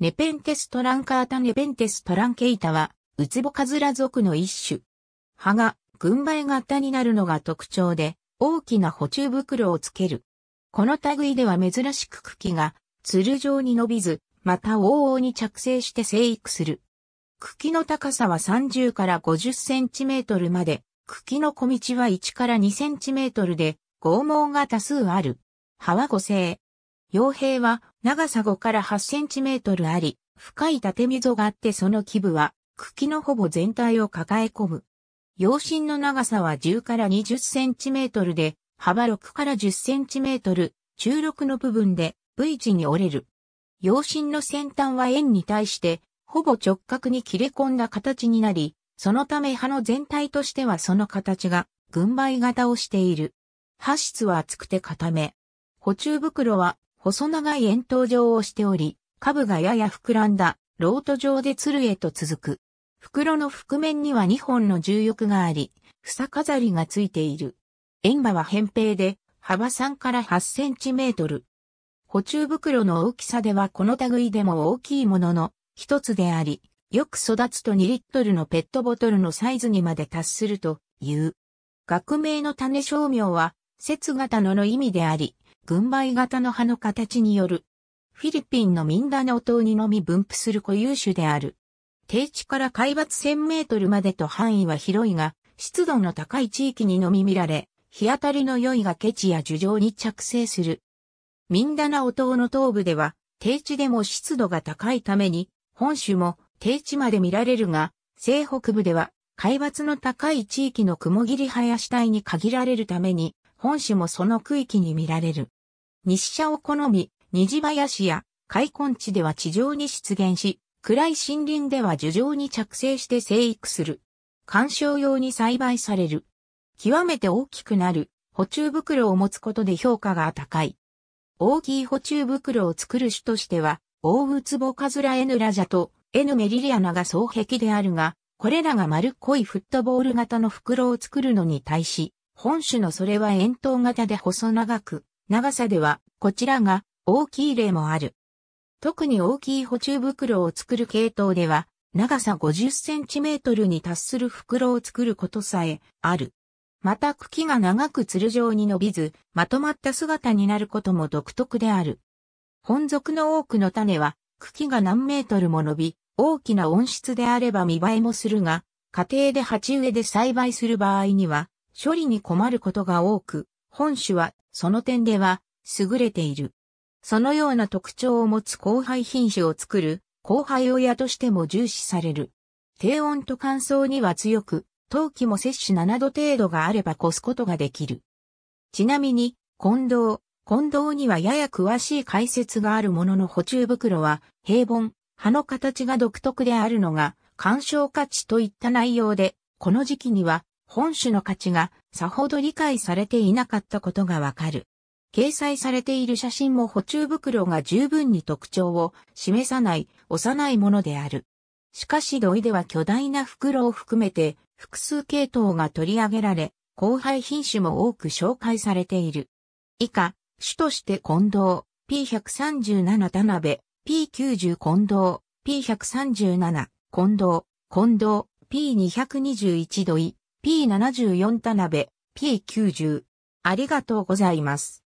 ネペンテストランカータネペンテストランケイタは、ウツボカズラ属の一種。葉が、軍配型になるのが特徴で、大きな補充袋をつける。この類では珍しく茎が、ツル状に伸びず、また往々に着生して生育する。茎の高さは30から50センチメートルまで、茎の小道は1から2センチメートルで、剛毛が多数ある。葉は五星。傭兵は長さ5から8センチメートルあり、深い縦溝があってその基部は茎のほぼ全体を抱え込む。陽身の長さは10から20センチメートルで、幅6から10センチメートル、中6の部分で V 字に折れる。陽身の先端は円に対して、ほぼ直角に切れ込んだ形になり、そのため葉の全体としてはその形が軍配型をしている。葉質は厚くて固め。補充袋は細長い円筒状をしており、下部がやや膨らんだ、ロート状で鶴へと続く。袋の覆面には2本の重翼があり、房飾りがついている。円馬は扁平で、幅3から8センチメートル。補充袋の大きさではこの類でも大きいものの一つであり、よく育つと2リットルのペットボトルのサイズにまで達するという。学名の種商名は、節型のの意味であり、群配型の葉の形による。フィリピンのミンダナオ島にのみ分布する固有種である。低地から海抜1000メートルまでと範囲は広いが、湿度の高い地域にのみ見られ、日当たりの良い崖地や樹上に着生する。ミンダナオ島の東部では、低地でも湿度が高いために、本州も低地まで見られるが、西北部では海抜の高い地域の雲霧林帯に限られるために、本種もその区域に見られる。日社を好み、虹林や開墾地では地上に出現し、暗い森林では樹上に着生して生育する。観賞用に栽培される。極めて大きくなる補充袋を持つことで評価が高い。大きい補充袋を作る種としては、大ウツボカズラエヌラジャとエヌメリリアナが双壁であるが、これらが丸っこいフットボール型の袋を作るのに対し、本種のそれは円筒型で細長く、長さでは、こちらが大きい例もある。特に大きい補充袋を作る系統では、長さ50センチメートルに達する袋を作ることさえある。また茎が長く鶴状に伸びず、まとまった姿になることも独特である。本属の多くの種は、茎が何メートルも伸び、大きな温室であれば見栄えもするが、家庭で鉢植えで栽培する場合には、処理に困ることが多く、本種はその点では優れている。そのような特徴を持つ後輩品種を作る後輩親としても重視される。低温と乾燥には強く、陶器も摂取7度程度があれば越すことができる。ちなみに、近藤、近藤にはやや詳しい解説があるものの補充袋は平凡、葉の形が独特であるのが、鑑賞価値といった内容で、この時期には本種の価値がさほど理解されていなかったことがわかる。掲載されている写真も補充袋が十分に特徴を示さない幼いものである。しかし土井では巨大な袋を含めて複数系統が取り上げられ、後輩品種も多く紹介されている。以下、種として近藤、P137 田辺、P90 近藤、P137 近藤、近藤、P221 土井、P74 田辺、P90。ありがとうございます。